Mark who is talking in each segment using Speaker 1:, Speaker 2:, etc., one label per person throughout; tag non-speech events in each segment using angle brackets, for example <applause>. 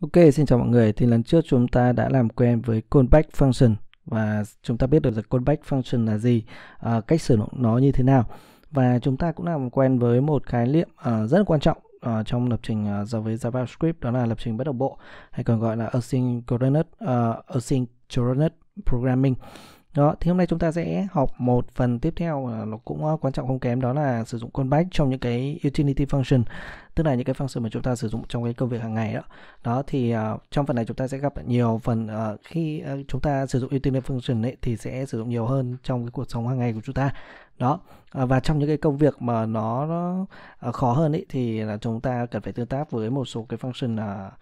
Speaker 1: Ok, xin chào mọi người. Thì lần trước chúng ta đã làm quen với callback function và chúng ta biết được là callback function là gì, à, cách sử dụng nó như thế nào. Và chúng ta cũng làm quen với một khái niệm à, rất quan trọng à, trong lập trình à, với JavaScript đó là lập trình bất đồng bộ hay còn gọi là asynchronous uh, asynchronous programming đó, thì hôm nay chúng ta sẽ học một phần tiếp theo nó cũng ờ, quan trọng không kém đó là sử dụng callback trong những cái utility function, tức là những cái function mà chúng ta sử dụng trong cái công việc hàng ngày đó. Đó thì uh, trong phần này chúng ta sẽ gặp nhiều phần uh, khi uh, chúng ta sử dụng utility function ấy thì sẽ sử dụng nhiều hơn trong cái cuộc sống hàng ngày của chúng ta. Đó. Uh, và trong những cái công việc mà nó, nó uh, khó hơn ấy thì là chúng ta cần phải tương tác với một số cái function uh,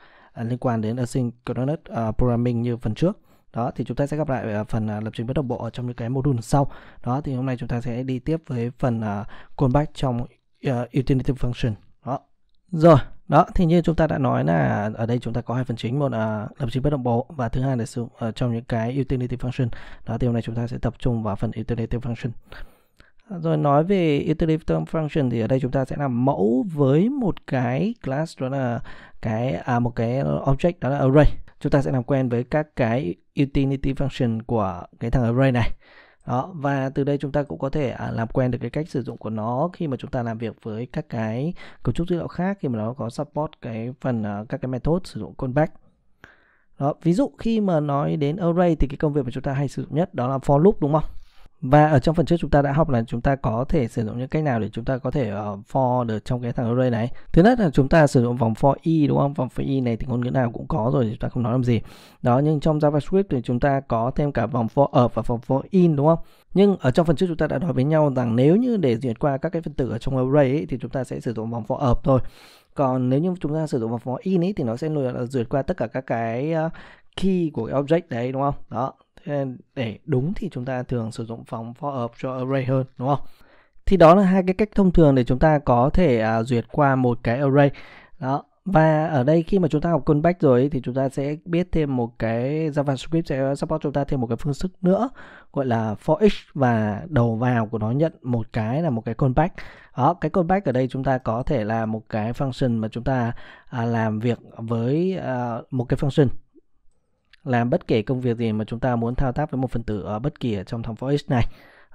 Speaker 1: liên quan đến asynchronous uh, programming như phần trước đó thì chúng ta sẽ gặp lại ờ, phần ờ, lập trình bất đồng bộ trong những cái module sau đó thì hôm nay chúng ta sẽ đi tiếp với phần ờ, callback trong utility function đó rồi đó thì như chúng ta đã nói là ở đây chúng ta có hai phần chính một là lập trình bất động bộ và thứ hai là sử dụng trong những cái utility function đó thì hôm nay chúng ta sẽ tập trung vào phần utility function rồi nói về utility function thì ở đây chúng ta sẽ làm mẫu với một cái class đó là cái à, một cái object đó là array chúng ta sẽ làm quen với các cái utility function của cái thằng array này đó và từ đây chúng ta cũng có thể à, làm quen được cái cách sử dụng của nó khi mà chúng ta làm việc với các cái cấu trúc dữ liệu khác khi mà nó có support cái phần à, các cái method sử dụng callback đó ví dụ khi mà nói đến array thì cái công việc mà chúng ta hay sử dụng nhất đó là for loop đúng không và ở trong phần trước chúng ta đã học là chúng ta có thể sử dụng những cách nào để chúng ta có thể uh, for được trong cái thằng array này. Thứ nhất là chúng ta sử dụng vòng for i đúng không? Vòng for i này thì ngôn ngữ nào cũng có rồi chúng ta không nói làm gì. Đó nhưng trong JavaScript thì chúng ta có thêm cả vòng for ở và vòng for in đúng không? Nhưng ở trong phần trước chúng ta đã nói với nhau rằng nếu như để duyệt qua các cái phần tử ở trong array ấy, thì chúng ta sẽ sử dụng vòng for up thôi. Còn nếu như chúng ta sử dụng vòng for in ấy, thì nó sẽ duyệt qua tất cả các cái ờ, key của cái object đấy đúng không? Đó, Ờ, để đúng thì chúng ta thường sử dụng phóng for up cho array hơn đúng không thì đó là hai cái cách thông thường để chúng ta có thể à, duyệt qua một cái array đó và ở đây khi mà chúng ta học callback rồi ấy, thì chúng ta sẽ biết thêm một cái JavaScript sẽ support chúng ta thêm một cái phương thức nữa gọi là for each và đầu vào của nó nhận một cái là một cái callback. Đó, cái callback ở đây chúng ta có thể là một cái function mà chúng ta à, làm việc với à, một cái function làm bất kể công việc gì mà chúng ta muốn thao tác với một phần tử ở bất kỳ ở trong thằng forex này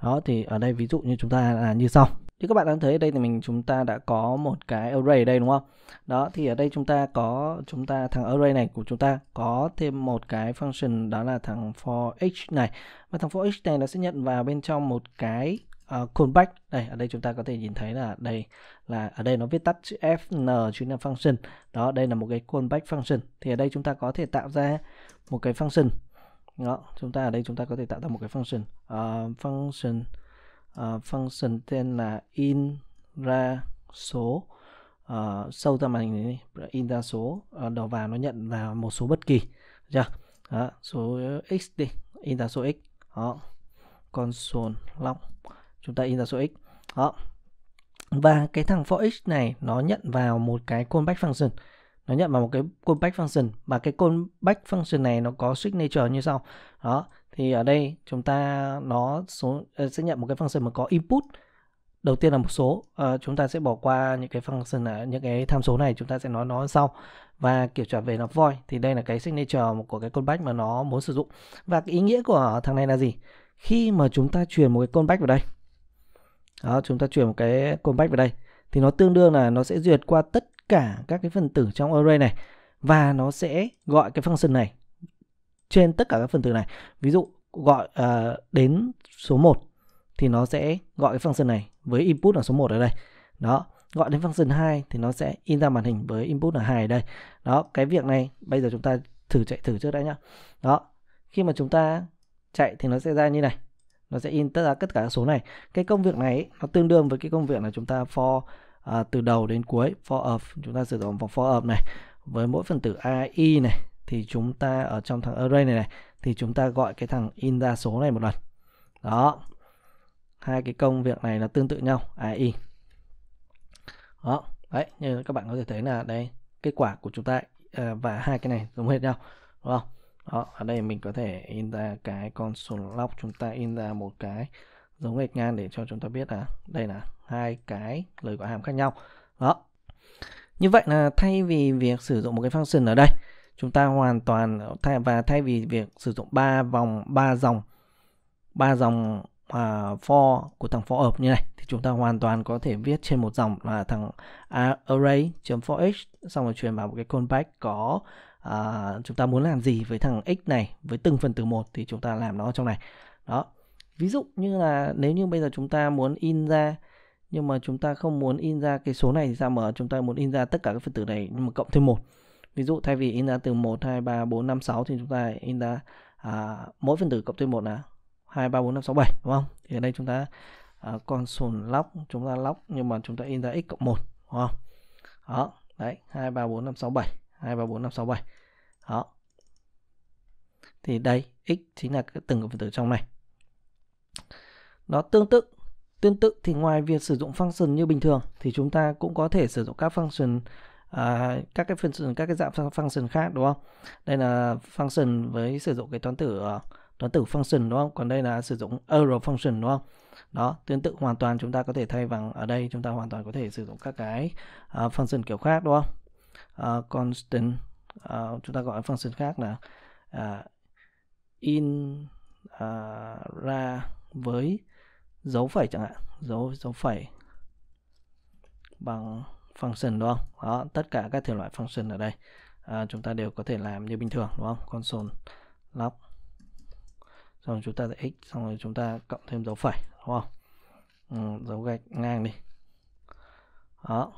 Speaker 1: đó thì ở đây ví dụ như chúng ta là như sau thì các bạn đang thấy ở đây thì mình chúng ta đã có một cái array ở đây đúng không đó thì ở đây chúng ta có chúng ta thằng array này của chúng ta có thêm một cái function đó là thằng for h này và thằng for h này nó sẽ nhận vào bên trong một cái uh, callback đây ở đây chúng ta có thể nhìn thấy là đây là ở đây nó viết tắt chữ fn chính là function đó đây là một cái callback function thì ở đây chúng ta có thể tạo ra một cái function đó chúng ta ở đây chúng ta có thể tạo ra một cái function uh, function uh, function tên là in ra số uh, sâu ra màn hình này in ra số uh, đầu vào nó nhận vào một số bất kỳ chưa đó, số x đi in ra số x đó console log chúng ta in ra số x đó và cái thằng for x này nó nhận vào một cái callback function nó nhận vào một cái callback function và cái callback function này nó có signature như sau đó thì ở đây chúng ta nó số ờ, sẽ nhận một cái function mà có input đầu tiên là một số à, chúng ta sẽ bỏ qua những cái function là những cái tham số này chúng ta sẽ nói nó sau và kiểu trả về là void thì đây là cái signature của cái callback mà nó muốn sử dụng và cái ý nghĩa của thằng này là gì khi mà chúng ta truyền một cái callback vào đây đó chúng ta chuyển một cái callback vào đây thì nó tương đương là nó sẽ duyệt qua tất cả các cái phần tử trong array này và nó sẽ gọi cái function này trên tất cả các phần tử này. Ví dụ gọi uh, đến số 1 thì nó sẽ gọi cái function này với input là số 1 ở đây. Đó, gọi đến function 2 thì nó sẽ in ra màn hình với input là 2 ở đây. Đó, cái việc này bây giờ chúng ta thử chạy thử trước đã nhá. Đó, khi mà chúng ta chạy thì nó sẽ ra như này. Nó sẽ in tất cả tất cả các số này. Cái công việc này nó tương đương với cái công việc là chúng ta for à, từ đầu đến cuối for of chúng ta sử dụng vòng for of này với mỗi phần tử ai này thì chúng ta ở trong thằng array này này thì chúng ta gọi cái thằng in ra số này một lần đó hai cái công việc này là tương tự nhau ai đó đấy như các bạn có thể thấy là đây kết quả của chúng ta à, và hai cái này giống hết nhau đúng không đó ở đây mình có thể in ra cái con số lóc chúng ta in ra một cái dấu gạch ngang để cho chúng ta biết là đây là hai cái lời gọi hàm khác nhau đó như vậy là thay vì việc sử dụng một cái function ở đây chúng ta hoàn toàn thay và thay vì việc sử dụng ba vòng ba dòng ba dòng uh, for của thằng for hợp như này thì chúng ta hoàn toàn có thể viết trên một dòng là thằng array for x xong rồi truyền vào một cái callback có uh, chúng ta muốn làm gì với thằng x này với từng phần từ một thì chúng ta làm nó trong này đó ví dụ như là nếu như bây giờ chúng ta muốn in ra nhưng mà chúng ta không muốn in ra cái số này thì sao mà chúng ta muốn in ra tất cả các phần tử này nhưng mà cộng thêm một ví dụ thay vì in ra từ 1 2 3 4 5 6 thì chúng ta in ra à, mỗi phần tử cộng thêm một là 2 3 4 5 6 7 đúng không thì ở đây chúng ta à, con sồn lóc chúng ta lóc nhưng mà chúng ta in ra x cộng 1 đúng không đó đấy 2 3 4 5 6 7 2 3 4 5 6 7 đó thì đây x chính là cái từng phần tử trong này nó tương tự Tương tự thì ngoài việc sử dụng function như bình thường thì chúng ta cũng có thể sử dụng các function à, các cái function các cái dạng function khác đúng không? Đây là function với sử dụng cái toán tử ờ, toán tử function đúng không? Còn đây là sử dụng arrow function đúng không? Đó, tương tự hoàn toàn chúng ta có thể thay bằng ở đây chúng ta hoàn toàn có thể sử dụng các cái uh, function kiểu khác đúng không? Uh, constant uh, chúng ta gọi function khác là uh, in uh, ra với dấu phẩy chẳng hạn dấu dấu phẩy bằng function đúng không đó tất cả các thể loại function ở đây à, chúng ta đều có thể làm như bình thường đúng không console log xong chúng ta sẽ x xong rồi chúng ta cộng thêm dấu phẩy đúng không ừ, dấu gạch ngang đi đó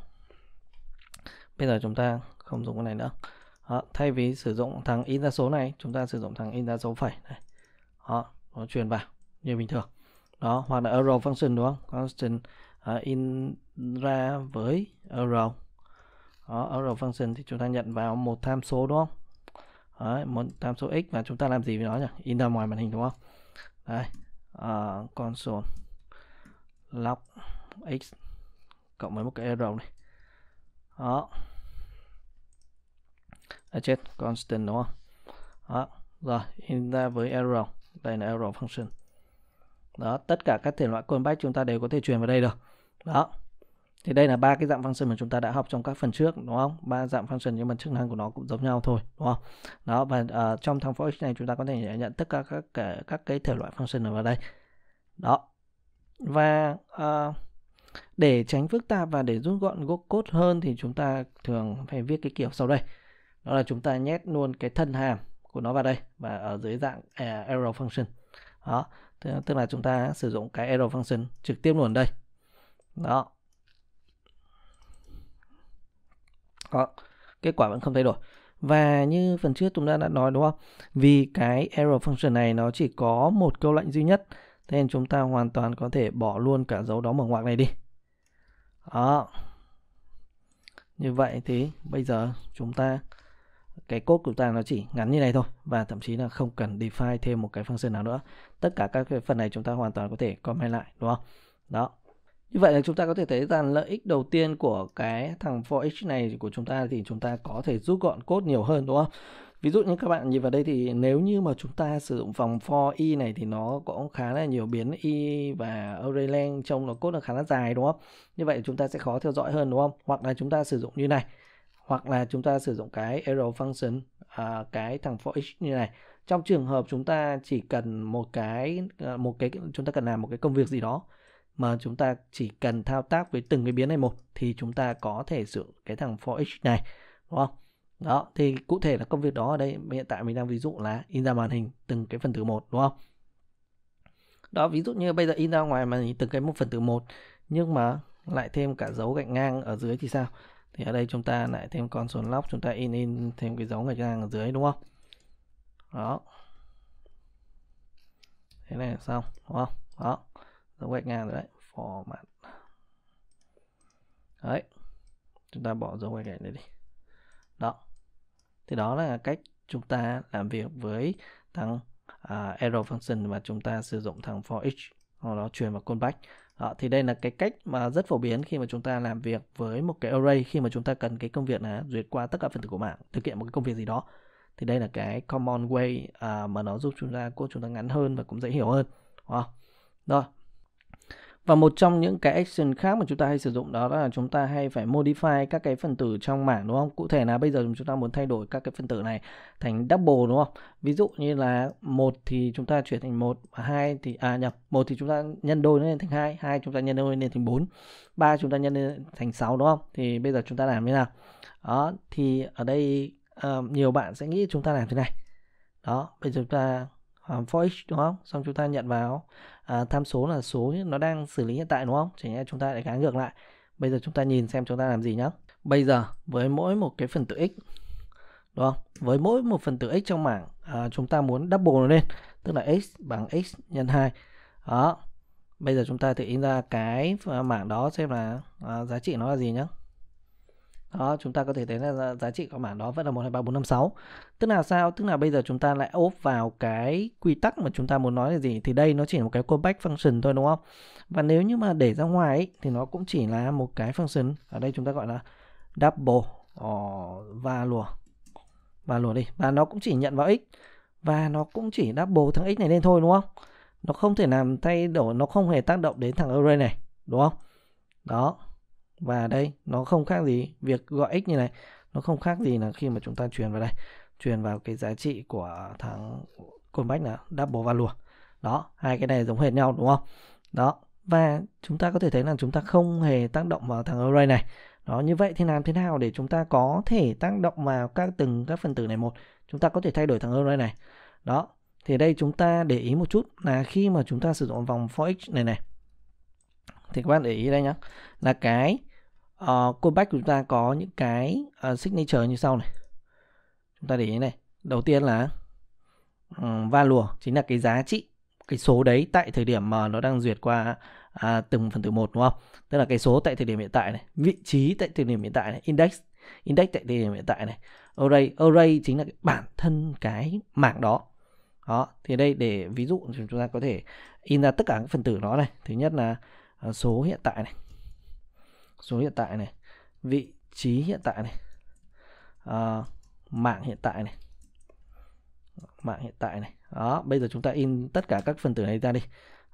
Speaker 1: bây giờ chúng ta không dùng cái này nữa đó, thay vì sử dụng thằng in ra số này chúng ta sử dụng thằng in ra dấu phẩy này đó nó truyền vào như bình thường đó hoặc là arrow function đúng không constant uh, à, in ra với arrow đó, arrow function thì chúng ta nhận vào một tham số đúng không Đấy, một tham số x và chúng ta làm gì với nó nhỉ in ra ngoài màn hình đúng không đây uh, console log x cộng với một cái arrow này đó à, chết constant đúng không đó rồi in ra với arrow đây là arrow function đó tất cả các thể loại cơn bách chúng ta đều có thể truyền vào đây được đó thì đây là ba cái dạng function mà chúng ta đã học trong các phần trước đúng không ba dạng function nhưng mà chức năng của nó cũng giống nhau thôi đúng không đó và uh, trong thằng forex này chúng ta có thể nhận tất cả các các, các cái thể loại function vào đây đó và uh, để tránh phức tạp và để rút gọn gốc cốt hơn thì chúng ta thường phải viết cái kiểu sau đây đó là chúng ta nhét luôn cái thân hàm của nó vào đây và ở dưới dạng uh, arrow function đó tức là chúng ta sử dụng cái error function trực tiếp luôn đây đó đó kết quả vẫn không thay đổi và như phần trước chúng ta đã nói đúng không vì cái error function này nó chỉ có một câu lệnh duy nhất nên chúng ta hoàn toàn có thể bỏ luôn cả dấu đó mở ngoặc này đi đó như vậy thì bây giờ chúng ta cái code của ta nó chỉ ngắn như này thôi và thậm chí là không cần define thêm một cái function nào nữa tất cả các cái phần này chúng ta hoàn toàn có thể comment lại đúng không đó như vậy là chúng ta có thể thấy rằng lợi ích đầu tiên của cái thằng for each này của chúng ta thì chúng ta có thể rút gọn code nhiều hơn đúng không Ví dụ như các bạn nhìn vào đây thì nếu như mà chúng ta sử dụng vòng for y này thì nó cũng khá là nhiều biến y và array length trông nó cốt nó khá là dài đúng không? Như vậy chúng ta sẽ khó theo dõi hơn đúng không? Hoặc là chúng ta sử dụng như này hoặc là chúng ta sử dụng cái arrow function à, cái thằng for each như này trong trường hợp chúng ta chỉ cần một cái à, một cái chúng ta cần làm một cái công việc gì đó mà chúng ta chỉ cần thao tác với từng cái biến này một thì chúng ta có thể sử dụng cái thằng for each này đúng không đó thì cụ thể là công việc đó ở đây hiện tại mình đang ví dụ là in ra màn hình từng cái phần tử một đúng không đó ví dụ như bây giờ in ra ngoài màn hình từng cái một phần tử một nhưng mà lại thêm cả dấu gạch ngang ở dưới thì sao thì ở đây chúng ta lại thêm con số lóc chúng ta in in thêm cái dấu người ngang ở dưới đúng không đó thế này là xong đúng không đó dấu gạch ngang rồi đấy format đấy chúng ta bỏ dấu gạch này đi đó thì đó là cách chúng ta làm việc với thằng uh, à, arrow function mà chúng ta sử dụng thằng for each sau đó truyền vào callback đó, ờ, thì đây là cái cách mà rất phổ biến khi mà chúng ta làm việc với một cái array khi mà chúng ta cần cái công việc là duyệt qua tất cả phần tử của mạng thực hiện một cái công việc gì đó thì đây là cái common way à, mà nó giúp chúng ta cô chúng ta ngắn hơn và cũng dễ hiểu hơn đúng không? Rồi và một trong những cái action khác mà chúng ta hay sử dụng đó là chúng ta hay phải modify các cái phần tử trong mảng đúng không? Cụ thể là bây giờ chúng ta muốn thay đổi các cái phần tử này thành double đúng không? Ví dụ như là một thì chúng ta chuyển thành một và hai thì à nhập một thì chúng ta nhân đôi lên thành hai, hai chúng ta nhân đôi lên thành bốn, ba chúng ta nhân lên thành sáu đúng không? Thì bây giờ chúng ta làm như nào? Đó, thì ở đây uh, nhiều bạn sẽ nghĩ chúng ta làm thế này. Đó, bây giờ chúng ta uh, à, for each đúng không xong chúng ta nhận vào uh, tham số là số nó đang xử lý hiện tại đúng không Chẳng nhé chúng ta lại gán ngược lại bây giờ chúng ta nhìn xem chúng ta làm gì nhá bây giờ với mỗi một cái phần tử x đúng không với mỗi một phần tử x trong mảng uh, chúng ta muốn double nó lên tức là x bằng x nhân 2 đó bây giờ chúng ta thử in ra cái mảng đó xem là uh, giá trị nó là gì nhé đó chúng ta có thể thấy là giá trị của mảng đó vẫn là một hai ba bốn năm sáu tức là sao tức là bây giờ chúng ta lại ốp vào cái quy tắc mà chúng ta muốn nói là gì thì đây nó chỉ là một cái callback function thôi đúng không và nếu như mà để ra ngoài ấy, thì nó cũng chỉ là một cái function ở đây chúng ta gọi là double ờ, và lùa và lùa đi và nó cũng chỉ nhận vào x và nó cũng chỉ double thằng x này lên thôi đúng không nó không thể làm thay đổi nó không hề tác động đến thằng array này đúng không đó và đây nó không khác gì việc gọi x như này nó không khác gì là khi mà chúng ta truyền vào đây truyền vào cái giá trị của thằng côn bách là double value đó hai cái này giống hệt nhau đúng không đó và chúng ta có thể thấy là chúng ta không hề tác động vào thằng array này đó như vậy thì làm thế nào để chúng ta có thể tác động vào các từng các phần tử này một chúng ta có thể thay đổi thằng array này đó thì đây chúng ta để ý một chút là khi mà chúng ta sử dụng vòng for x này này thì các bạn để ý đây nhá là cái uh, ờ, callback của chúng ta có những cái uh, signature như sau này chúng ta để ý này đầu tiên là um, ừ, value chính là cái giá trị cái số đấy tại thời điểm mà nó đang duyệt qua à, từng phần tử một đúng không? Tức là cái số tại thời điểm hiện tại này, vị trí tại thời điểm hiện tại này, index index tại thời điểm hiện tại này. Array array chính là cái bản thân cái mảng đó. Đó, thì đây để ví dụ chúng ta có thể in ra tất cả các phần tử đó này. Thứ nhất là ờ, số hiện tại này số hiện tại này vị trí hiện tại này à, mạng hiện tại này mạng hiện tại này đó bây giờ chúng ta in tất cả các phần tử này ra đi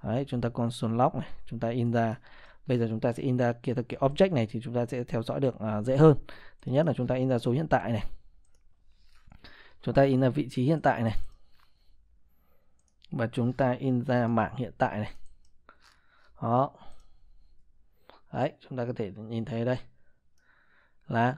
Speaker 1: đấy chúng ta console log này chúng ta in ra bây giờ chúng ta sẽ in ra kia cái object này thì chúng ta sẽ theo dõi được à, dễ hơn thứ nhất là chúng ta in ra số hiện tại này chúng ta in ra vị trí hiện tại này và chúng ta in ra mạng hiện tại này đó Đấy, chúng ta có thể nhìn thấy đây là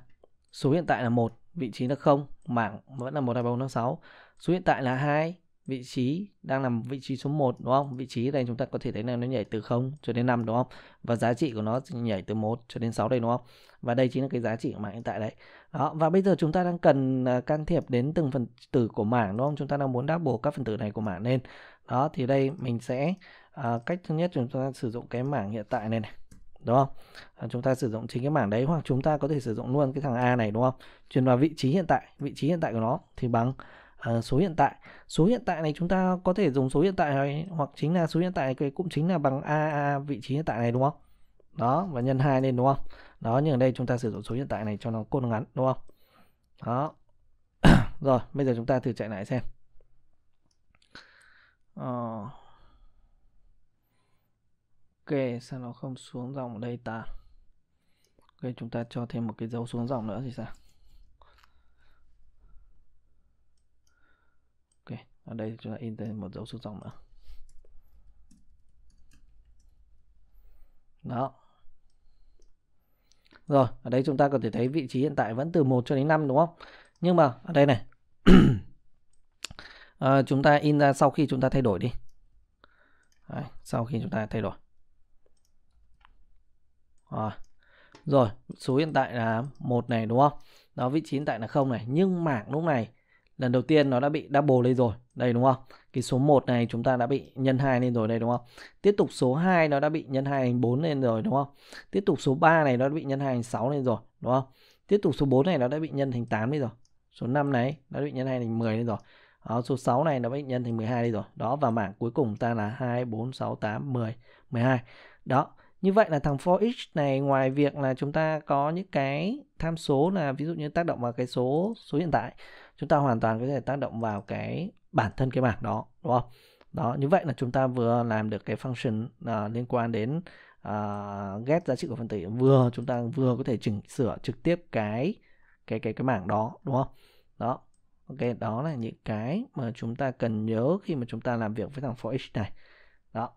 Speaker 1: số hiện tại là một vị trí là không mảng vẫn là một hai bốn sáu số hiện tại là hai vị trí đang nằm vị trí số 1 đúng không? Vị trí này chúng ta có thể thấy là nó nhảy từ 0 cho đến 5 đúng không? Và giá trị của nó nhảy từ 1 cho đến 6 đây đúng không? Và đây chính là cái giá trị của mảng hiện tại đấy. Đó, và bây giờ chúng ta đang cần à, can thiệp đến từng phần tử của mảng đúng không? Chúng ta đang muốn đáp bổ các phần tử này của mảng lên. Đó thì đây mình sẽ à, cách thứ nhất chúng ta sử dụng cái mảng hiện tại này này đúng không à, chúng ta sử dụng chính cái mảng đấy hoặc chúng ta có thể sử dụng luôn cái thằng a này đúng không truyền vào vị trí hiện tại vị trí hiện tại của nó thì bằng uh, số hiện tại số hiện tại này chúng ta có thể dùng số hiện tại này, hoặc chính là số hiện tại này cũng chính là bằng a, a vị trí hiện tại này đúng không đó và nhân hai lên đúng không đó nhưng ở đây chúng ta sử dụng số hiện tại này cho nó côn ngắn đúng không đó <clears throat> rồi bây giờ chúng ta thử chạy lại xem Uh sao nó không xuống dòng ở đây ta ok chúng ta cho thêm một cái dấu xuống dòng nữa thì sao ok ở đây chúng ta in thêm một dấu xuống dòng nữa đó rồi ở đây chúng ta có thể thấy vị trí hiện tại vẫn từ 1 cho đến 5 đúng không nhưng mà ở đây này à, <clears throat> chúng ta in ra sau khi chúng ta thay đổi đi Đấy, sau khi chúng ta thay đổi Ờ, rồi số hiện tại là một này đúng không đó vị trí hiện tại là không này nhưng mảng lúc này lần đầu tiên nó đã bị double lên rồi đây đúng không cái số 1 này chúng ta đã bị nhân 2 lên rồi đây đúng không tiếp tục số 2 nó đã bị nhân 2 thành 4 lên rồi đúng không tiếp tục số 3 này nó đã bị nhân 2 thành 6 lên rồi đúng không tiếp tục số 4 này nó đã bị nhân thành 8 lên rồi số 5 này nó đã bị nhân 2 thành 10 lên rồi đó, số 6 này nó bị nhân thành 12 lên rồi đó và mảng cuối cùng ta là 2 4 6 8 10 12 đó như vậy là thằng for each này ngoài việc là chúng ta có những cái tham số là ví dụ như tác động vào cái số số hiện tại, chúng ta hoàn toàn có thể tác động vào cái bản thân cái bảng đó, đúng không? Đó, như vậy là chúng ta vừa làm được cái function uh, liên quan đến uh, get giá trị của phân tử, vừa chúng ta vừa có thể chỉnh sửa trực tiếp cái cái cái cái mảng đó, đúng không? Đó. Ok, đó là những cái mà chúng ta cần nhớ khi mà chúng ta làm việc với thằng for each này. Đó.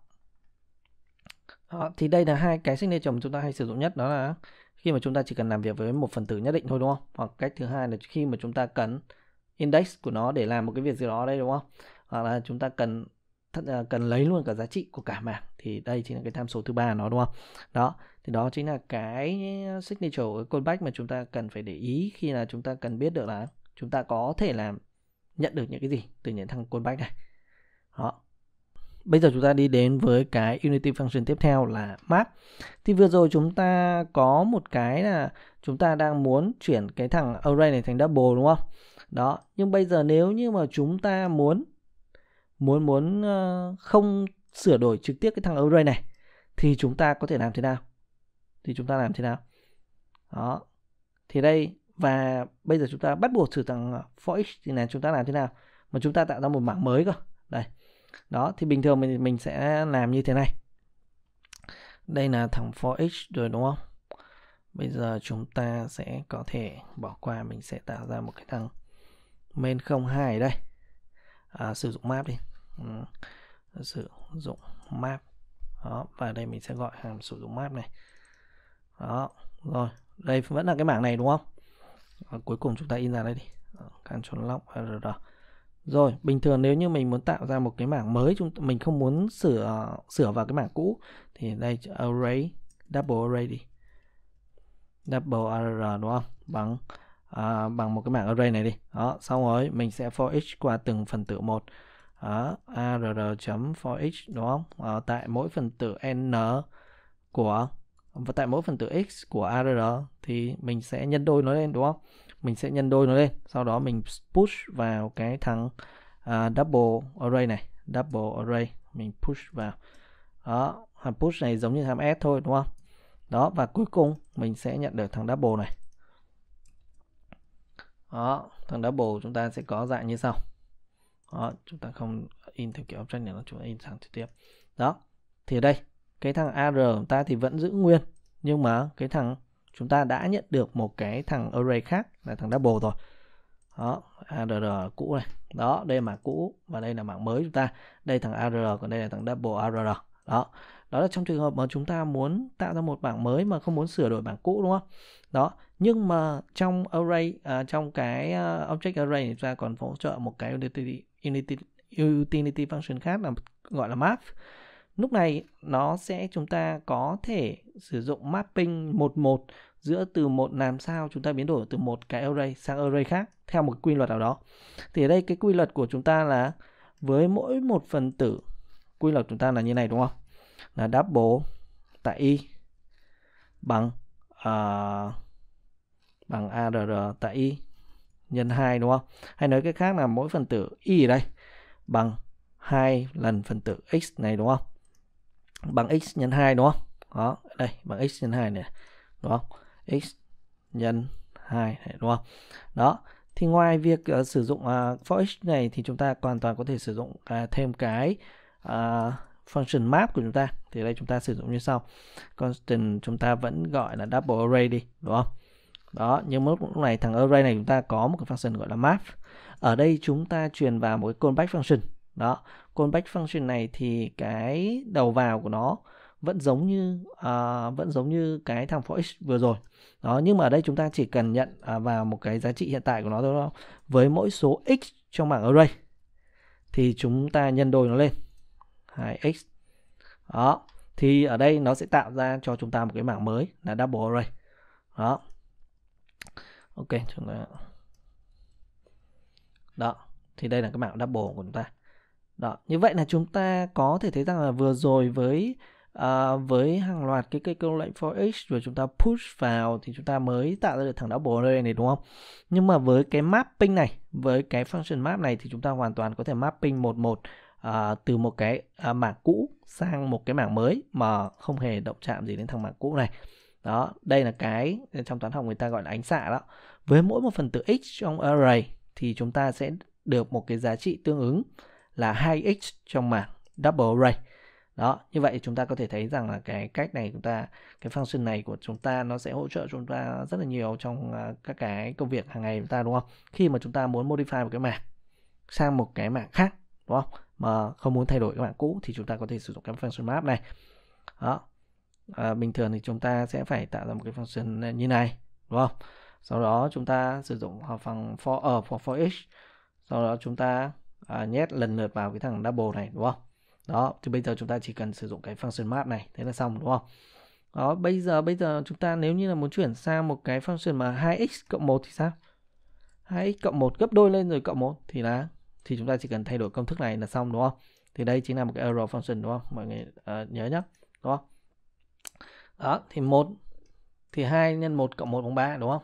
Speaker 1: Đó, thì đây là hai cái signature mà chúng ta hay sử dụng nhất đó là khi mà chúng ta chỉ cần làm việc với một phần tử nhất định thôi đúng không? Hoặc cách thứ hai là khi mà chúng ta cần index của nó để làm một cái việc gì đó đây đúng không? Hoặc là chúng ta cần à, cần lấy luôn cả giá trị của cả mảng thì đây chính là cái tham số thứ ba nó đúng không đó thì đó chính là cái signature cái callback mà chúng ta cần phải để ý khi là chúng ta cần biết được là chúng ta có thể làm nhận được những cái gì từ những thằng callback này đó Bây giờ chúng ta đi đến với cái unity function tiếp theo là map. Thì vừa rồi chúng ta có một cái là chúng ta đang muốn chuyển cái thằng array này thành double đúng không? Đó, nhưng bây giờ nếu như mà chúng ta muốn muốn muốn ờ, không sửa đổi trực tiếp cái thằng array này thì chúng ta có thể làm thế nào? Thì chúng ta làm thế nào? Đó. Thì đây và bây giờ chúng ta bắt buộc sửa thằng for each thì là chúng ta làm thế nào? Mà chúng ta tạo ra một mảng mới cơ. Đây, đó thì bình thường mình mình sẽ làm như thế này đây là thằng for x rồi đúng không bây giờ chúng ta sẽ có thể bỏ qua mình sẽ tạo ra một cái thằng main 02 đây à, sử dụng map đi ừ. sử dụng map đó và đây mình sẽ gọi hàm sử dụng map này đó rồi đây vẫn là cái mảng này đúng không à, cuối cùng chúng ta in ra đây đi ờ, Ctrl Lock rồi R. Rồi, bình thường nếu như mình muốn tạo ra một cái mảng mới chúng mình không muốn sửa sửa vào cái mảng cũ thì đây array double array đi. Double arr đúng không? Bằng à, bằng một cái mảng array này đi. Đó, xong rồi mình sẽ for each qua từng phần tử một. Đó, arr chấm for each đúng không? À, tại mỗi phần tử n của và tại mỗi phần tử x của arr thì mình sẽ nhân đôi nó lên đúng không? mình sẽ nhân đôi nó lên sau đó mình push vào cái thằng uh, double array này double array mình push vào đó hàm push này giống như hàm s thôi đúng không đó và cuối cùng mình sẽ nhận được thằng double này đó thằng double chúng ta sẽ có dạng như sau đó chúng ta không in theo kiểu object này nó chúng ta in thẳng trực tiếp đó thì ở đây cái thằng ar chúng ta thì vẫn giữ nguyên nhưng mà cái thằng chúng ta đã nhận được một cái thằng array khác là thằng double rồi đó arr cũ này đó đây là mảng cũ và đây là mảng mới chúng ta đây thằng arr còn đây là thằng double arr đó đó là trong trường hợp mà chúng ta muốn tạo ra một bảng mới mà không muốn sửa đổi bảng cũ đúng không đó nhưng mà trong array à, trong cái à, object array chúng ta còn hỗ trợ một cái utility, utility, function khác là gọi là map lúc này nó sẽ chúng ta có thể sử dụng mapping một một giữa từ một làm sao chúng ta biến đổi từ một cái array sang array khác theo một quy luật nào đó thì ở đây cái quy luật của chúng ta là với mỗi một phần tử quy luật chúng ta là như này đúng không là double tại y bằng uh, bằng arr tại y nhân 2 đúng không hay nói cái khác là mỗi phần tử y ở đây bằng hai lần phần tử x này đúng không bằng x nhân 2 đúng không đó đây bằng x nhân 2 này đúng không x nhân 2 này, đúng không? Đó. Thì ngoài việc uh, sử dụng uh, à, for x này thì chúng ta hoàn toàn có thể sử dụng uh, thêm cái uh, function map của chúng ta. Thì đây chúng ta sử dụng như sau. Constant chúng ta vẫn gọi là double array đi, đúng không? Đó, nhưng lúc này thằng array này chúng ta có một cái function gọi là map. Ở đây chúng ta truyền vào một cái callback function. Đó, callback function này thì cái đầu vào của nó vẫn giống như uh, vẫn giống như cái thằng forex vừa rồi đó nhưng mà ở đây chúng ta chỉ cần nhận à, vào một cái giá trị hiện tại của nó thôi đó. với mỗi số x trong mảng array thì chúng ta nhân đôi nó lên 2x đó thì ở đây nó sẽ tạo ra cho chúng ta một cái mảng mới là double array đó ok chúng ta đó thì đây là cái mảng double của chúng ta đó như vậy là chúng ta có thể thấy rằng là vừa rồi với Ờ, với hàng loạt cái cây câu lệnh forex rồi chúng ta push vào thì chúng ta mới tạo ra được thằng double này đúng không nhưng mà với cái mapping này với cái function map này thì chúng ta hoàn toàn có thể mapping một một à, từ một cái à, mảng cũ sang một cái mảng mới mà không hề động chạm gì đến thằng mảng cũ này đó đây là cái trong toán học người ta gọi là ánh xạ đó với mỗi một phần tử x trong array thì chúng ta sẽ được một cái giá trị tương ứng là 2x trong mảng double array đó như vậy chúng ta có thể thấy rằng là cái cách này chúng ta cái function này của chúng ta nó sẽ hỗ trợ chúng ta rất là nhiều trong à, các cái công việc hàng ngày của ta đúng không khi mà chúng ta muốn modify một cái mảng sang một cái mảng khác đúng không mà không muốn thay đổi cái mảng cũ thì chúng ta có thể sử dụng cái function map này đó à, bình thường thì chúng ta sẽ phải tạo ra một cái function à, như này đúng không sau đó chúng ta sử dụng phần for ở ờ, for for each sau đó chúng ta à, nhét lần lượt vào cái thằng double này đúng không đó thì bây giờ chúng ta chỉ cần sử dụng cái function map này thế là xong đúng không đó bây giờ bây giờ chúng ta nếu như là muốn chuyển sang một cái function mà 2x cộng 1 thì sao 2x cộng 1 gấp đôi lên rồi cộng 1 thì là thì chúng ta chỉ cần thay đổi công thức này là xong đúng không thì đây chính là một cái error function đúng không mọi người uh, nhớ nhá đúng không đó thì một thì 2 nhân 1 cộng 1 bằng 3 đúng không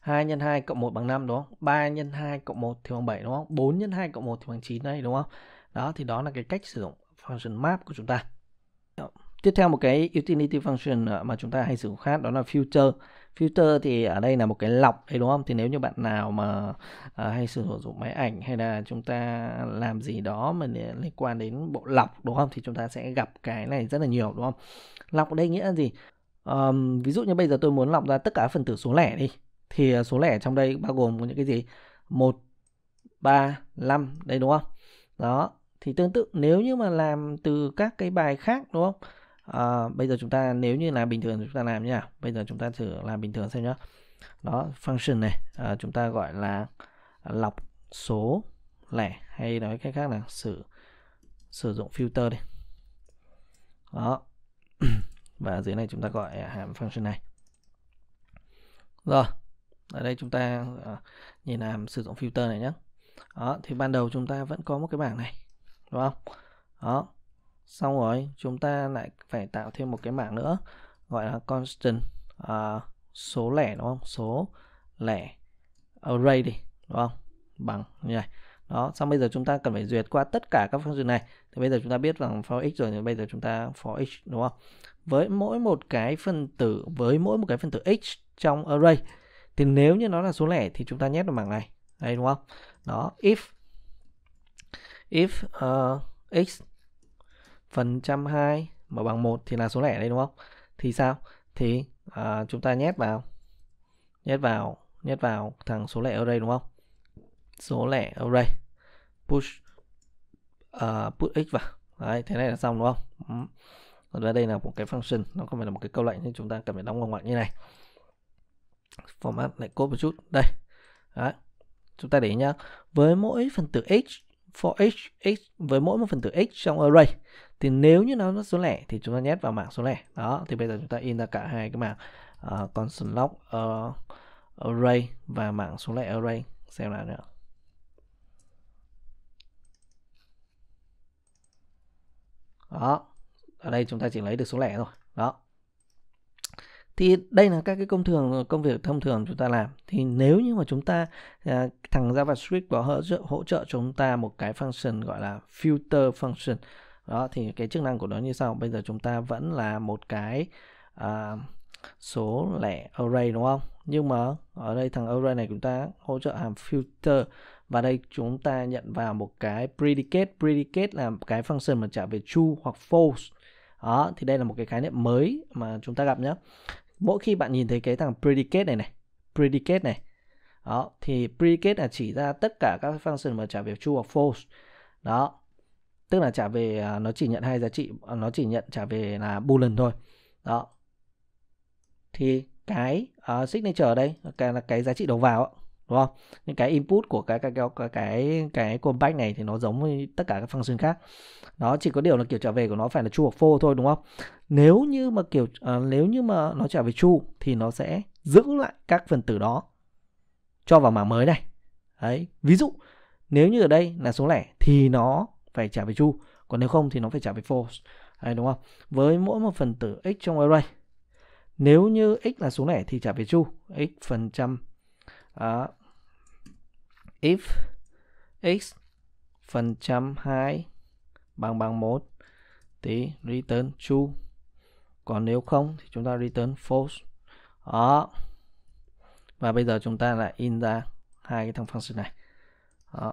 Speaker 1: 2 nhân 2 cộng 1 bằng 5 đúng không 3 nhân 2 cộng 1 thì bằng 7 đúng không 4 nhân 2 cộng 1 thì bằng 9 đây đúng không đó thì đó là cái cách sử dụng function map của chúng ta tiếp theo một cái utility function ờ, mà chúng ta hay sử dụng khác đó là filter filter thì ở đây là một cái lọc đấy đúng không thì nếu như bạn nào mà ờ, hay sử dụng máy ảnh hay là chúng ta làm gì đó mà liên quan đến bộ lọc đúng không thì chúng ta sẽ gặp cái này rất là nhiều đúng không lọc ở đây nghĩa là gì um, ví dụ như bây giờ tôi muốn lọc ra tất cả phần tử số lẻ đi thì ờ, số lẻ trong đây bao gồm những cái gì một ba năm đây đúng không đó thì tương tự nếu như mà làm từ các cái bài khác đúng không à, bây giờ chúng ta nếu như là bình thường chúng ta làm như nào bây giờ chúng ta thử làm bình thường xem nhá đó function này à, chúng ta gọi là lọc số lẻ hay nói cách khác là sử sử dụng filter đi đó <clears throat> và dưới này chúng ta gọi hàm function này rồi ở đây chúng ta à, nhìn làm sử dụng filter này nhé đó thì ban đầu chúng ta vẫn có một cái bảng này đúng không đó xong rồi chúng ta lại phải tạo thêm một cái mảng nữa gọi là constant uh, số lẻ đúng không số lẻ array đi đúng không bằng như này đó xong bây giờ chúng ta cần phải duyệt qua tất cả các function này thì bây giờ chúng ta biết rằng for x rồi thì bây giờ chúng ta for x đúng không với mỗi một cái phần tử với mỗi một cái phần tử x trong array thì nếu như nó là số lẻ thì chúng ta nhét vào mảng này đây đúng không đó if if uh, x phần trăm hai mà bằng một thì là số lẻ đây đúng không thì sao thì uh, chúng ta nhét vào nhét vào nhét vào thằng số lẻ ở đây đúng không số lẻ ở đây push uh, put x vào đấy thế này là xong đúng không còn đây là một cái function nó không phải là một cái câu lệnh nên chúng ta cần phải đóng ngoặc như này format lại cốt một chút đây đấy chúng ta để ý nhá với mỗi phần tử x for each x với mỗi một phần tử x trong array thì nếu như nó là số lẻ thì chúng ta nhét vào mảng số lẻ đó thì bây giờ chúng ta in ra cả hai cái mảng uh, constant log uh, array và mảng số lẻ array xem nào nữa đó ở đây chúng ta chỉ lấy được số lẻ thôi đó thì đây là các cái công thường công việc thông thường chúng ta làm thì nếu như mà chúng ta à, thằng JavaScript có hỗ trợ hỗ trợ chúng ta một cái function gọi là filter function đó thì cái chức năng của nó như sau bây giờ chúng ta vẫn là một cái à, số lẻ array đúng không nhưng mà ở đây thằng array này chúng ta hỗ trợ hàm filter và đây chúng ta nhận vào một cái predicate predicate là cái function mà trả về true hoặc false đó thì đây là một cái khái niệm mới mà chúng ta gặp nhé mỗi khi bạn nhìn thấy cái thằng predicate này này predicate này đó thì predicate là chỉ ra tất cả các function mà trả về true hoặc false đó tức là trả về à, nó chỉ nhận hai giá trị à, nó chỉ nhận trả về là boolean thôi đó thì cái uh, signature ở đây là cái giá trị đầu vào đúng không những cái input của cái cái cái cái cái, cái compact này thì nó giống với tất cả các phần xương khác nó chỉ có điều là kiểu trả về của nó phải là true hoặc false thôi đúng không nếu như mà kiểu à, nếu như mà nó trả về true thì nó sẽ giữ lại các phần tử đó cho vào mảng mới này đấy ví dụ nếu như ở đây là số lẻ thì nó phải trả về true còn nếu không thì nó phải trả về false đấy, đúng không với mỗi một phần tử x trong array nếu như x là số lẻ thì trả về true x phần trăm à, if x phần trăm 2 bằng bằng 1 thì return true còn nếu không thì chúng ta return false đó và bây giờ chúng ta lại in ra hai cái thằng function này đó.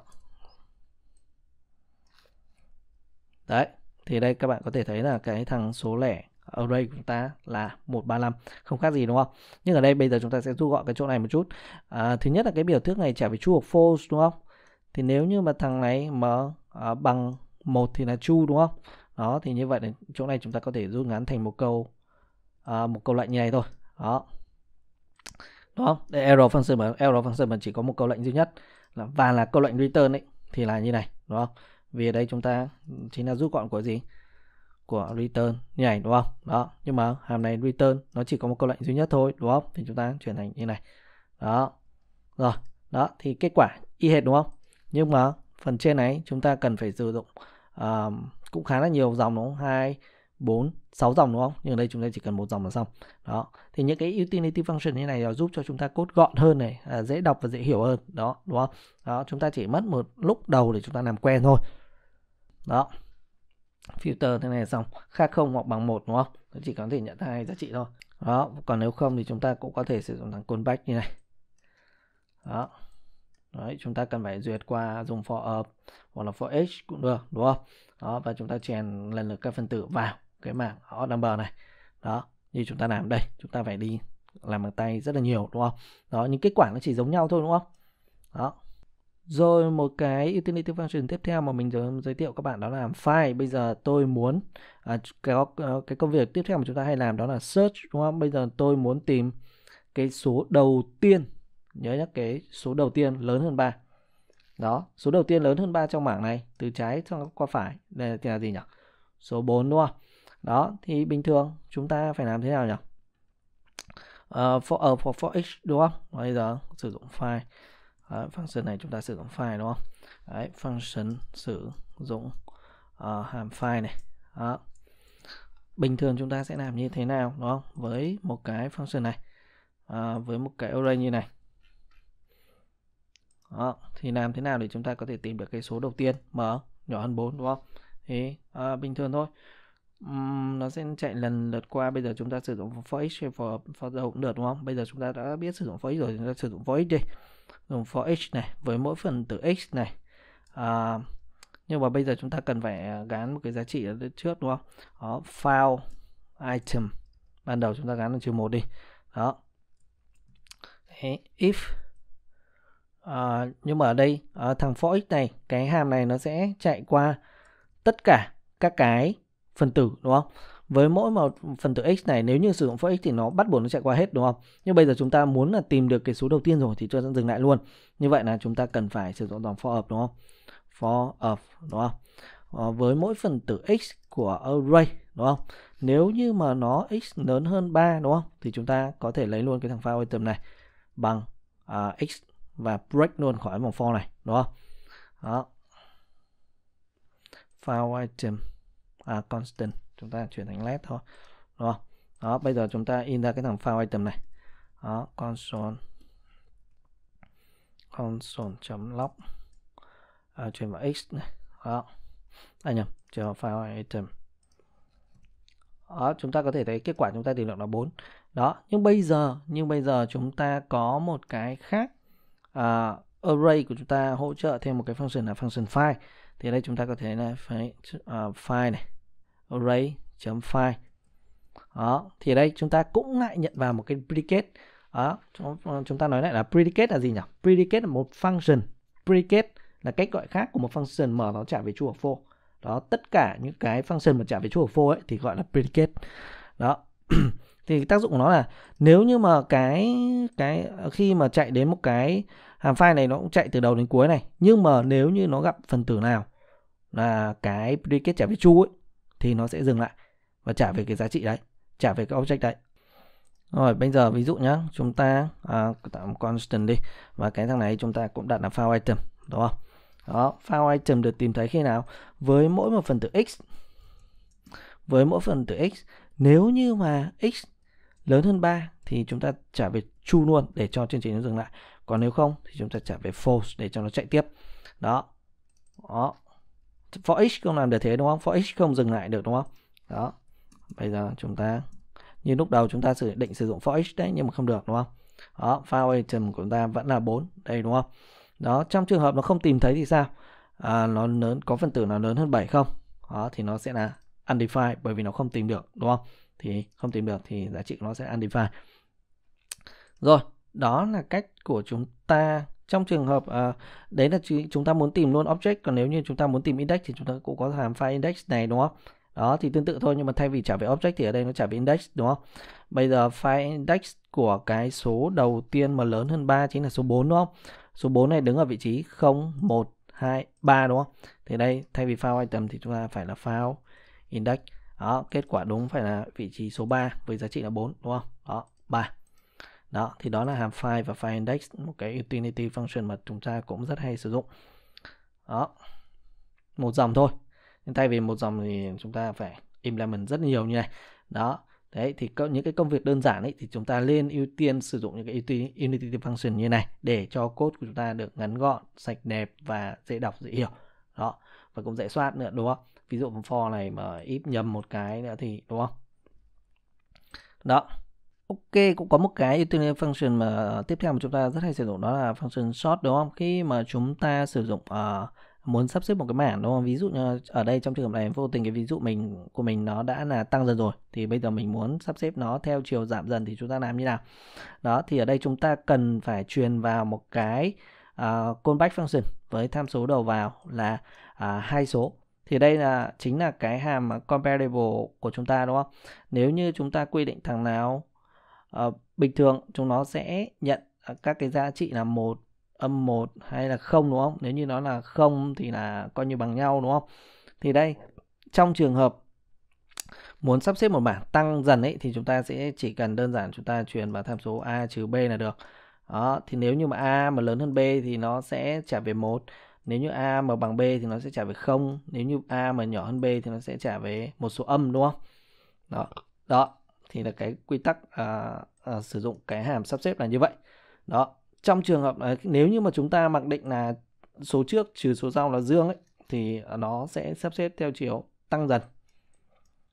Speaker 1: đấy thì đây các bạn có thể thấy là cái thằng số lẻ ở đây của chúng ta là 135 không khác gì đúng không nhưng ở đây bây giờ chúng ta sẽ rút gọn cái chỗ này một chút à, thứ nhất là cái biểu thước này trả về true hoặc false đúng không thì nếu như mà thằng này mà à, bằng một thì là true đúng không đó thì như vậy là chỗ này chúng ta có thể rút ngắn thành một câu à, một câu lệnh như này thôi đó đúng không đây error function mà error function mà chỉ có một câu lệnh duy nhất là và là câu lệnh return ấy thì là như này đúng không vì ở đây chúng ta chính là rút gọn của gì của return như này đúng không đó nhưng mà hàm này return nó chỉ có một câu lệnh duy nhất thôi đúng không thì chúng ta chuyển thành như này đó rồi đó thì kết quả y hệt đúng không nhưng mà phần trên này chúng ta cần phải sử dụng uh, cũng khá là nhiều dòng đúng không hai bốn sáu dòng đúng không nhưng ở đây chúng ta chỉ cần một dòng là xong đó thì những cái utility function như này là giúp cho chúng ta cốt gọn hơn này à, dễ đọc và dễ hiểu hơn đó đúng không đó chúng ta chỉ mất một lúc đầu để chúng ta làm quen thôi đó filter thế này xong khác không hoặc bằng một đúng không nó chỉ có thể nhận hai giá trị thôi đó còn nếu không thì chúng ta cũng có thể sử dụng thằng callback như này đó Đấy, chúng ta cần phải duyệt qua dùng for up hoặc là for h cũng được đúng không đó và chúng ta chèn lần lượt các phân tử vào cái mảng hot number này đó như chúng ta làm đây chúng ta phải đi làm bằng tay rất là nhiều đúng không đó những kết quả nó chỉ giống nhau thôi đúng không đó rồi một cái utility function tiếp theo mà mình giới thiệu các bạn đó là file. Bây giờ tôi muốn à, cái, à, cái công việc tiếp theo mà chúng ta hay làm đó là search đúng không? Bây giờ tôi muốn tìm cái số đầu tiên. Nhớ nhắc cái số đầu tiên lớn hơn 3. Đó, số đầu tiên lớn hơn 3 trong mảng này, từ trái sang qua phải. Đây là gì nhỉ? Số 4 đúng không? Đó, thì bình thường chúng ta phải làm thế nào nhỉ? Uh, for, uh, for, for x đúng không? Bây giờ sử dụng file Đấy, ờ, function này chúng ta sử dụng file đúng không? Đấy, function sử dụng uh, hàm file này. Đó. Bình thường chúng ta sẽ làm như thế nào đúng không? Với một cái function này, uh, với một cái array như này. Đó. Thì làm thế nào để chúng ta có thể tìm được cái số đầu tiên m nhỏ hơn 4 đúng không? Thì uh, bình thường thôi. Um, nó sẽ chạy lần lượt qua bây giờ chúng ta sử dụng for each for for for cũng được đúng không bây giờ chúng ta đã biết sử dụng for x rồi chúng ta sử dụng for x đi dùng for x này với mỗi phần tử x này à, nhưng mà bây giờ chúng ta cần phải à, gán một cái giá trị ở trước đúng không đó file item ban đầu chúng ta gắn là trừ một đi đó Đấy, if à, nhưng mà ở đây à, thằng for x này cái hàm này nó sẽ chạy qua tất cả các cái phần tử đúng không với mỗi một phần tử x này nếu như sử dụng for x thì nó bắt buộc nó chạy qua hết đúng không nhưng bây giờ chúng ta muốn là tìm được cái số đầu tiên rồi thì chúng cho dừng lại luôn như vậy là chúng ta cần phải sử dụng dòng for of đúng không for of đúng không à, với mỗi phần tử x của array đúng không nếu như mà nó x lớn hơn 3 đúng không thì chúng ta có thể lấy luôn cái thằng file item này bằng à, x và break luôn khỏi vòng for này đúng không đó file item à, constant chúng ta chuyển thành led thôi đúng không đó bây giờ chúng ta in ra cái thằng file item này đó console console.log à, chuyển vào x này đó anh à, nhầm chờ file item đó, chúng ta có thể thấy kết quả chúng ta tìm được là 4 đó nhưng bây giờ nhưng bây giờ chúng ta có một cái khác à, array của chúng ta hỗ trợ thêm một cái function là function file thì đây chúng ta có thể là phải uh, file này array.file đó thì đây chúng ta cũng lại nhận vào một cái predicate đó chúng ta nói lại là predicate là gì nhỉ predicate là một function predicate là cách gọi khác của một function mở nó trả về true hoặc false đó tất cả những cái function mà trả về true hoặc false ấy thì gọi là predicate đó <clears throat> thì tác dụng của nó là nếu như mà cái cái khi mà chạy đến một cái hàm file này nó cũng chạy từ đầu đến cuối này nhưng mà nếu như nó gặp phần tử nào là cái predicate trả về true ấy thì nó sẽ dừng lại và trả về cái giá trị đấy trả về cái object đấy rồi bây giờ ví dụ nhé chúng ta à, tạo constant đi và cái thằng này chúng ta cũng đặt là file item đúng không đó file item được tìm thấy khi nào với mỗi một phần tử x với mỗi phần tử x nếu như mà x lớn hơn 3 thì chúng ta trả về true luôn để cho chương trình nó dừng lại còn nếu không thì chúng ta trả về false để cho nó chạy tiếp đó đó for x không làm được thế đúng không for x không dừng lại được đúng không đó bây giờ chúng ta như lúc đầu chúng ta sử định sử dụng for x đấy nhưng mà không được đúng không đó file item của chúng ta vẫn là 4 đây đúng không đó trong trường hợp nó không tìm thấy thì sao à, nó lớn có phần tử nào lớn hơn 7 không đó thì nó sẽ là undefined bởi vì nó không tìm được đúng không thì không tìm được thì giá trị nó sẽ undefined rồi đó là cách của chúng ta trong trường hợp uh, đấy là chúng ta muốn tìm luôn object còn nếu như chúng ta muốn tìm index thì chúng ta cũng có hàm file index này đúng không đó thì tương tự thôi nhưng mà thay vì trả về object thì ở đây nó trả về index đúng không bây giờ file index của cái số đầu tiên mà lớn hơn 3 chính là số 4 đúng không số 4 này đứng ở vị trí 0 1 2 3 đúng không thì đây thay vì file item thì chúng ta phải là file index đó kết quả đúng phải là vị trí số 3 với giá trị là 4 đúng không đó 3 đó thì đó là hàm file và file index một cái utility function mà chúng ta cũng rất hay sử dụng đó một dòng thôi nhưng thay vì một dòng thì chúng ta phải implement rất nhiều như này đó đấy thì những cái công việc đơn giản ấy thì chúng ta nên ưu tiên sử dụng những cái utility function như này để cho code của chúng ta được ngắn gọn sạch đẹp và dễ đọc dễ hiểu đó và cũng dễ soát nữa đúng không ví dụ for này mà ít nhầm một cái nữa thì đúng không đó Ok, cũng có một cái utility function mà tiếp theo mà chúng ta rất hay sử dụng đó là function sort đúng không? Khi mà chúng ta sử dụng uh, muốn sắp xếp một cái mảng đúng không? Ví dụ như ở đây trong trường hợp này vô tình cái ví dụ mình của mình nó đã là tăng dần rồi thì bây giờ mình muốn sắp xếp nó theo chiều giảm dần thì chúng ta làm như nào? Đó thì ở đây chúng ta cần phải truyền vào một cái uh, callback function với tham số đầu vào là ờ, hai uh, số thì đây là chính là cái hàm comparable của chúng ta đúng không? Nếu như chúng ta quy định thằng nào uh, bình thường chúng nó sẽ nhận ờ, các cái giá trị là một âm 1 hay là không đúng không nếu như nó là không thì là coi như bằng nhau đúng không thì đây trong trường hợp muốn sắp xếp một bảng tăng dần ấy thì chúng ta sẽ chỉ cần đơn giản chúng ta truyền vào tham số a trừ b là được đó thì nếu như mà a mà lớn hơn b thì nó sẽ trả về một nếu như a mà bằng b thì nó sẽ trả về không nếu như a mà nhỏ hơn b thì nó sẽ trả về một số âm đúng không đó đó thì là cái quy tắc à, à, sử dụng cái hàm sắp xếp là như vậy đó trong trường hợp à, nếu như mà chúng ta mặc định là số trước trừ số sau là dương ấy thì nó sẽ sắp xếp theo chiều tăng dần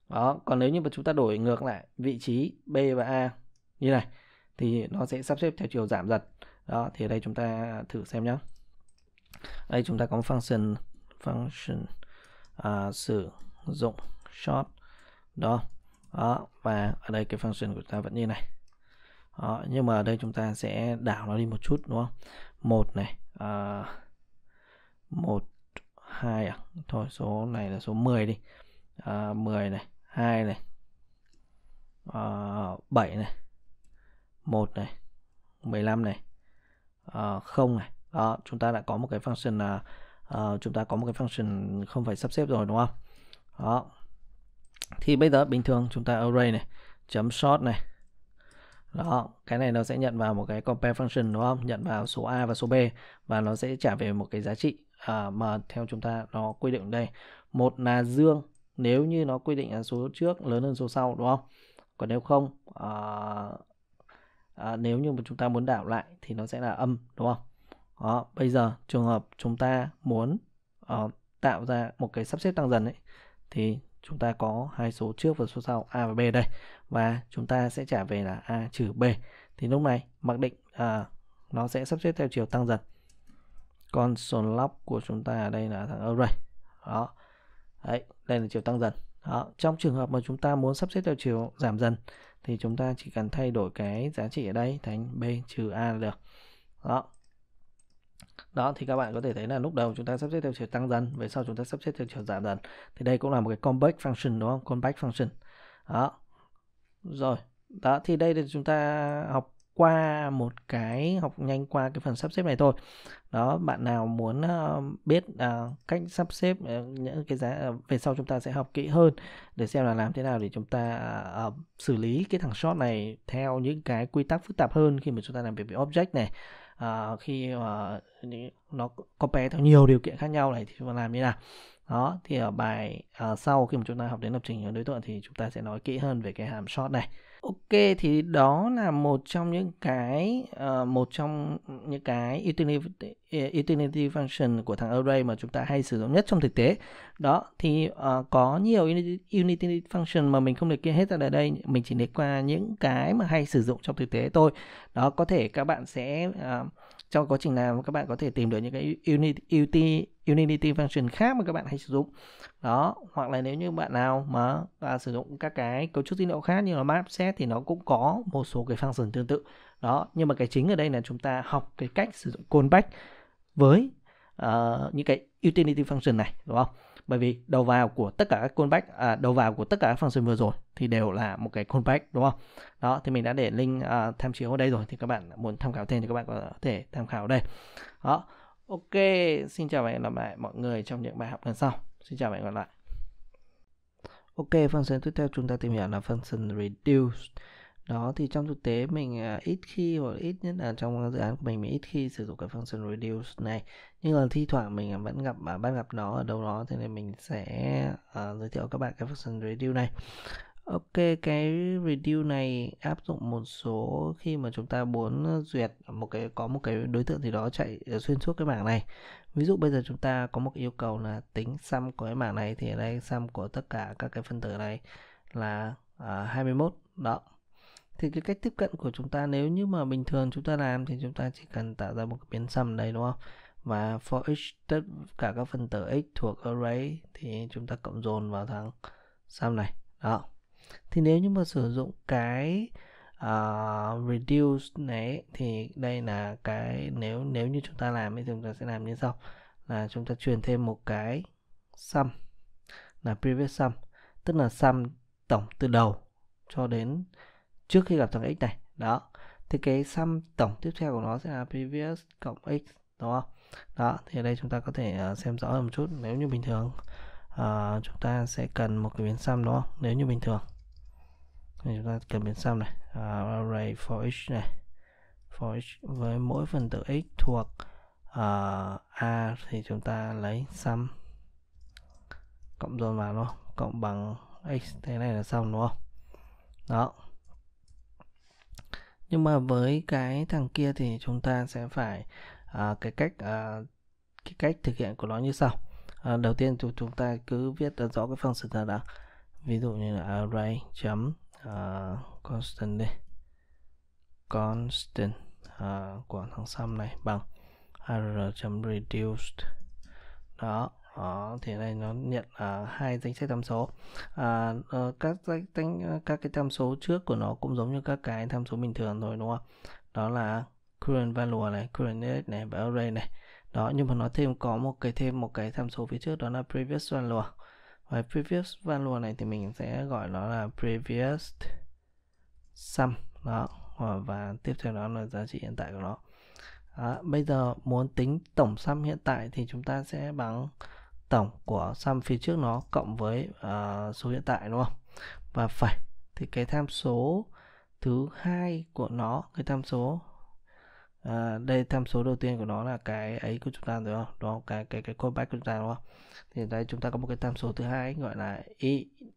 Speaker 1: đó còn nếu như mà chúng ta đổi ngược lại vị trí b và a như này thì nó sẽ sắp xếp theo chiều giảm dần đó thì ở đây chúng ta thử xem nhé đây chúng ta có function function à, sử dụng short đó đó và ở đây cái function của ta vẫn như này đó, nhưng mà ở đây chúng ta sẽ đảo nó đi một chút đúng không một này uh, một hai à thôi số này là số 10 đi uh, à, 10 này hai này uh, à, 7 này một này 15 này uh, 0 này đó chúng ta đã có một cái function là uh, chúng ta có một cái function không phải sắp xếp rồi đúng không đó thì bây giờ bình thường chúng ta array này chấm sort này đó cái này nó sẽ nhận vào một cái compare function đúng không nhận vào số a và số b và nó sẽ trả về một cái giá trị à, mà theo chúng ta nó quy định đây một là dương nếu như nó quy định là số trước lớn hơn số sau đúng không còn nếu không à, à, nếu như mà chúng ta muốn đảo lại thì nó sẽ là âm đúng không đó bây giờ trường hợp chúng ta muốn à, tạo ra một cái sắp xếp tăng dần ấy thì chúng ta có hai số trước và số sau a và b đây và chúng ta sẽ trả về là a trừ b thì lúc này mặc định à, nó sẽ sắp xếp theo chiều tăng dần con console log của chúng ta ở đây là thằng array đó Đấy, đây là chiều tăng dần đó. trong trường hợp mà chúng ta muốn sắp xếp theo chiều giảm dần thì chúng ta chỉ cần thay đổi cái giá trị ở đây thành b trừ a là được đó đó thì các bạn có thể thấy là lúc đầu chúng ta sắp xếp theo chiều tăng dần về sau chúng ta sắp xếp theo chiều giảm dần thì đây cũng là một cái convex function đúng không convex function đó rồi đó thì đây là chúng ta học qua một cái học nhanh qua cái phần sắp xếp này thôi đó bạn nào muốn uh, biết uh, cách sắp xếp uh, những cái giá uh, về sau chúng ta sẽ học kỹ hơn để xem là làm thế nào để chúng ta uh, xử lý cái thằng short này theo những cái quy tắc phức tạp hơn khi mà chúng ta làm việc với object này uh, khi mà nó có bé theo nhiều điều kiện khác nhau này thì chúng làm như nào đó thì ở bài uh, sau khi mà chúng ta học đến lập trình hướng đối tượng thì chúng ta sẽ nói kỹ hơn về cái hàm short này ok thì đó là một trong những cái uh, một trong những cái utility, ờ, utility function của thằng array mà chúng ta hay sử dụng nhất trong thực tế đó thì uh, có nhiều utility function mà mình không liệt kê hết ra ở đây mình chỉ liệt qua những cái mà hay sử dụng trong thực tế thôi đó có thể các bạn sẽ uh, trong quá trình làm các bạn có thể tìm được những cái Unity Unity function khác mà các bạn hay sử dụng đó hoặc là nếu như bạn nào mà à, sử dụng các cái cấu trúc dữ liệu khác như là map set thì nó cũng có một số cái function tương tự đó nhưng mà cái chính ở đây là chúng ta học cái cách sử dụng callback với uh, những cái utility function này đúng không bởi vì đầu vào của tất cả các callback à, đầu vào của tất cả các function vừa rồi thì đều là một cái callback đúng không? Đó thì mình đã để link uh, tham chiếu ở đây rồi thì các bạn muốn tham khảo thêm thì các bạn có thể tham khảo ở đây. Đó. Ok, xin chào và hẹn gặp lại mọi người trong những bài học lần sau. Xin chào và hẹn gặp lại. Ok, function tiếp theo chúng ta tìm hiểu là function reduce. Đó thì trong thực tế mình à, ít khi hoặc ít nhất là trong dự án của mình mình ít khi sử dụng cái function reduce này. Nhưng là thi thoảng mình vẫn gặp à, bắt gặp nó ở đâu đó thế nên mình sẽ uh, giới thiệu các bạn cái function reduce này. Ok, cái review này áp dụng một số khi mà chúng ta muốn ờ, duyệt một cái có một cái đối tượng gì đó chạy ờ, xuyên suốt cái bảng này. Ví dụ bây giờ chúng ta có một yêu cầu là tính sum của cái bảng này thì ở đây sum của tất cả các cái phân tử này là uh, ờ, 21 đó. Thì cái cách tiếp cận của chúng ta nếu như mà bình thường chúng ta làm thì chúng ta chỉ cần tạo ra một cái biến sum đây đúng không? Và for each tất cả các phân tử x thuộc array thì chúng ta cộng dồn vào thằng sum này. Đó thì nếu như mà sử dụng cái uh, reduce này thì đây là cái nếu nếu như chúng ta làm thì chúng ta sẽ làm như sau là chúng ta truyền thêm một cái sum là previous sum tức là sum tổng từ đầu cho đến trước khi gặp thằng x này đó thì cái sum tổng tiếp theo của nó sẽ là previous cộng x đúng không đó thì ở đây chúng ta có thể ờ, xem rõ hơn một chút nếu như bình thường uh, chúng ta sẽ cần một cái biến sum đúng không nếu như bình thường thì chúng ta cần biến xăm này uh, array for each này for each với mỗi phần tử x thuộc uh, a thì chúng ta lấy sum cộng dồn vào luôn cộng bằng x thế này là xong đúng không đó nhưng mà với cái thằng kia thì chúng ta sẽ phải uh, cái cách uh, cái cách thực hiện của nó như sau uh, đầu tiên chúng chúng ta cứ viết rõ cái function ra đã ví dụ như là array chấm constant đi constant uh, của thằng sum này bằng ar.reduced đó đó ờ, thì đây nó nhận uh, hai danh sách tham số à, uh, các danh danh ờ, các cái tham số trước của nó cũng giống như các cái tham số bình thường thôi đúng không đó là current value này current index này và array này đó nhưng mà nó thêm có một cái thêm một cái tham số phía trước đó là previous value với previous value này thì mình sẽ gọi nó là previous sum đó và tiếp theo đó là giá trị hiện tại của nó. Đó, bây giờ muốn tính tổng sum hiện tại thì chúng ta sẽ bằng tổng của sum phía trước nó cộng với uh, số hiện tại đúng không? Và phải thì cái tham số thứ hai của nó, cái tham số à, đây tham số đầu tiên của nó là cái ấy của chúng ta đúng không đó cái cái cái callback của chúng ta đúng không thì đây chúng ta có một cái tham số thứ hai gọi là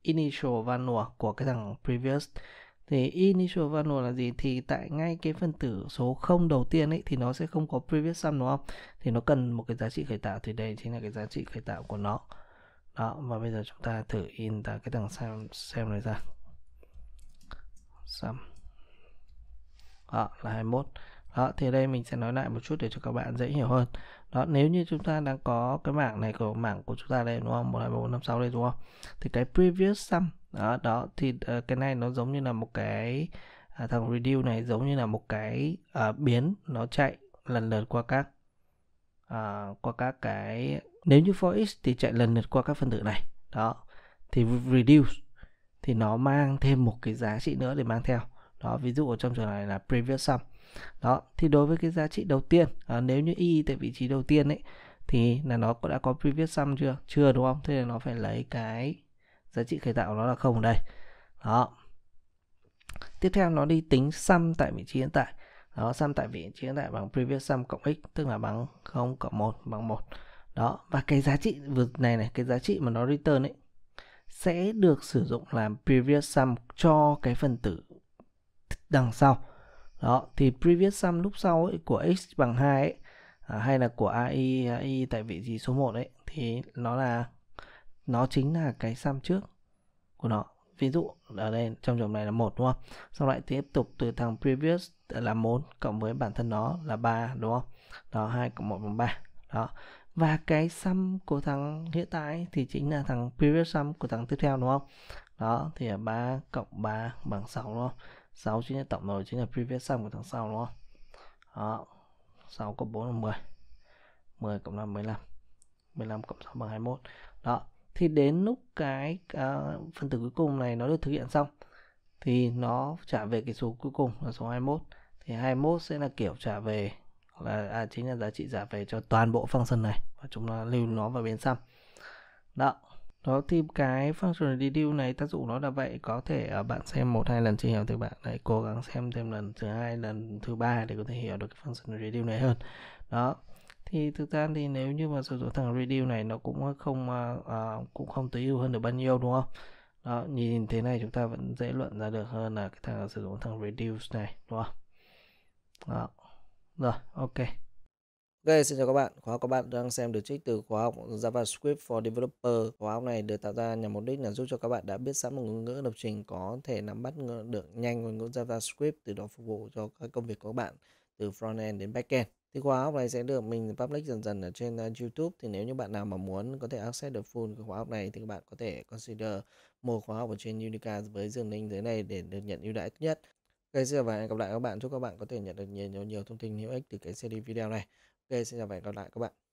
Speaker 1: initial value của cái thằng previous thì initial value là gì thì tại ngay cái phân tử số 0 đầu tiên ấy thì nó sẽ không có previous sum đúng không thì nó cần một cái giá trị khởi tạo thì đây chính là cái giá trị khởi tạo của nó đó và bây giờ chúng ta thử in ra cái thằng xem xem này ra sum đó là 21 đó thì đây mình sẽ nói lại một chút để cho các bạn dễ hiểu hơn đó nếu như chúng ta đang có cái mảng này của mảng của chúng ta đây đúng không một hai bốn năm sáu đây đúng không thì cái previous sum đó đó thì uh, cái này nó giống như là một cái uh, thằng reduce này giống như là một cái uh, biến nó chạy lần lượt qua các uh, qua các cái nếu như for x thì chạy lần lượt qua các phân tử này đó thì reduce thì nó mang thêm một cái giá trị nữa để mang theo đó ví dụ ở trong trường này là previous sum đó thì đối với cái giá trị đầu tiên à, nếu như y tại vị trí đầu tiên ấy thì là nó đã có previous sum chưa chưa đúng không thế là nó phải lấy cái giá trị khởi tạo nó là không ở đây đó tiếp theo nó đi tính sum tại vị trí hiện tại đó sum tại vị trí hiện tại bằng previous sum cộng x tức là bằng 0 cộng 1 bằng 1 đó và cái giá trị vừa này này cái giá trị mà nó return ấy sẽ được sử dụng làm previous sum cho cái phần tử đằng sau đó thì previous sum lúc sau ấy, của x bằng 2 ấy, à, hay là của ai ai tại vị trí số 1 ấy thì nó là nó chính là cái sum trước của nó ví dụ ở đây trong trường này là một đúng không sau lại tiếp tục từ thằng previous là 4 cộng với bản thân nó là 3 đúng không đó 2 cộng 1 bằng 3 đó và cái sum của thằng hiện tại thì chính là thằng previous sum của thằng tiếp theo đúng không đó thì là 3 cộng 3 bằng 6 đúng không 6 chính là tổng rồi chính là previous sum của thằng sau đúng không đó 6 cộng 4 là 10 10 cộng 5 15 15 cộng 6 bằng 21 đó thì đến lúc cái uh, à, phân tử cuối cùng này nó được thực hiện xong thì nó trả về cái số cuối cùng là số 21 thì 21 sẽ là kiểu trả về là à, chính là giá trị trả về cho toàn bộ function này và chúng ta lưu nó vào bên xong, đó đó thì cái functional review này tác dụng nó là vậy có thể uh, bạn xem một hai lần chưa hiểu thì bạn lại cố gắng xem thêm lần thứ hai lần thứ ba để có thể hiểu được cái functional review này hơn đó thì thực ra thì nếu như mà sử dụng thằng review này nó cũng ờ, không uh, uh, cũng không tối ưu hơn được bao nhiêu đúng không đó nhìn thế này chúng ta vẫn dễ luận ra được hơn là cái thằng sử dụng thằng reduce này đúng không đó rồi ok Ok, xin chào các bạn. Khóa học các bạn đang xem được trích từ khóa học JavaScript for Developer. Khóa học này được tạo ra nhằm mục đích là giúp cho các bạn đã biết sẵn một ngôn ngữ lập trình có thể nắm bắt được nhanh ngôn ngữ JavaScript từ đó phục vụ cho các công việc của các bạn từ front-end đến back-end. Thì khóa học này sẽ được mình public dần dần ở trên uh, YouTube. Thì nếu như bạn nào mà muốn có thể access được full cái khóa học này thì các bạn có thể consider mua khóa học ở trên Unica với đường link dưới này để được nhận ưu đãi nhất. Ok, xin chào và hẹn gặp lại các bạn. Chúc các bạn có thể nhận được nhiều nhiều, nhiều thông tin hữu ích từ cái series video này. Ok, xin chào và hẹn gặp lại các bạn.